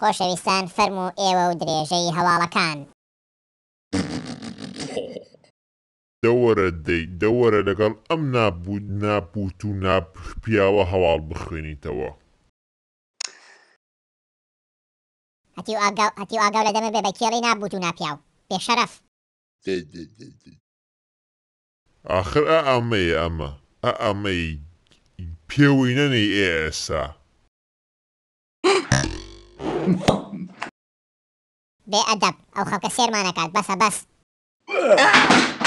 خۆشەویستان فەرمو و ئێوە و درێژەی هەواڵەکان دەوەرە دەی دەوەرە لەگەڵ ئەم نابوو ناپوت و ناپیاوە هەواڵ بخوێنیتەوە هەتی و ئاگاو لە دەمە بێ بە کێڵی نابوت و ناپیاو پێشەرەف آخر ئا ئەمەی ئەمە ئە ئەمەی پێوی نەنەی ئێسا. به ادب او خاکسیر مانه کرد بسه بس